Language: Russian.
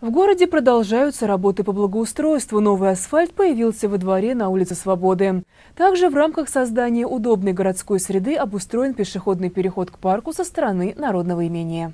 В городе продолжаются работы по благоустройству. Новый асфальт появился во дворе на улице Свободы. Также в рамках создания удобной городской среды обустроен пешеходный переход к парку со стороны народного имения.